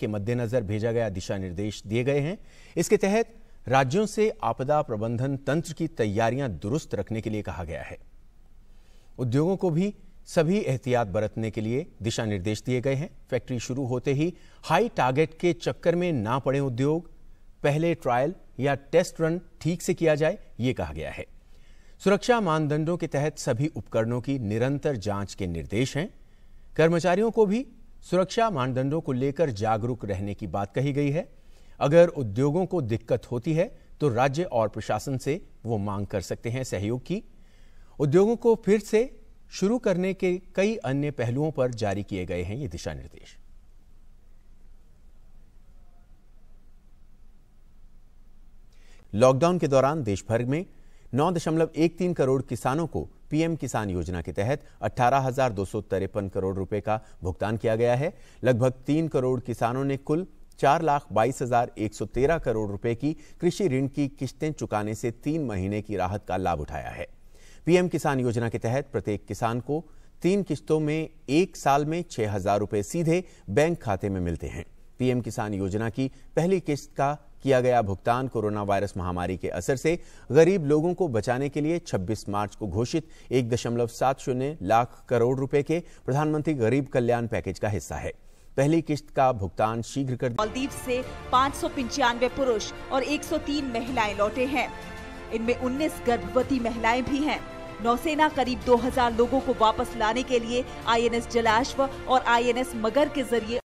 के मद्देनजर भेजा गया दिशा निर्देश दिए गए हैं इसके तहत राज्यों से आपदा प्रबंधन तंत्र की तैयारियां दुरुस्त रखने के लिए कहा गया है उद्योगों को भी सभी एहतियात बरतने के लिए दिशा निर्देश दिए गए हैं फैक्ट्री शुरू होते ही हाई टारगेट के चक्कर में ना पड़े उद्योग पहले ट्रायल या टेस्ट रन ठीक से किया जाए ये कहा गया है सुरक्षा मानदंडों के तहत सभी उपकरणों की निरंतर जांच के निर्देश हैं कर्मचारियों को भी सुरक्षा मानदंडों को लेकर जागरूक रहने की बात कही गई है अगर उद्योगों को दिक्कत होती है तो राज्य और प्रशासन से वो मांग कर सकते हैं सहयोग की उद्योगों को फिर से शुरू करने के कई अन्य पहलुओं पर जारी किए गए हैं ये दिशा निर्देश लॉकडाउन के दौरान नौ दशमलव में 9.13 करोड़ किसानों को पीएम किसान योजना के तहत अठारह करोड़ रुपए का भुगतान किया गया है लगभग तीन करोड़ किसानों ने कुल चार लाख बाईस हजार एक सौ तेरह करोड़ रुपए की कृषि ऋण की किस्तें चुकाने से तीन महीने की राहत का लाभ उठाया है पीएम किसान योजना के तहत प्रत्येक किसान को तीन किस्तों में एक साल में छह हजार रुपए सीधे बैंक खाते में मिलते हैं पीएम किसान योजना की पहली किस्त का किया गया भुगतान कोरोना वायरस महामारी के असर से गरीब लोगों को बचाने के लिए 26 मार्च को घोषित एक दशमलव सात शून्य लाख करोड़ रुपए के प्रधानमंत्री गरीब कल्याण पैकेज का हिस्सा है पहली किस्त का भुगतान शीघ्र कर मालदीव से पाँच पुरुष और 103 महिलाएं लौटे हैं इनमें उन्नीस गर्भवती महिलाएं भी है नौसेना करीब 2000 लोगों को वापस लाने के लिए आईएनएस जलाश्व और आईएनएस मगर के जरिए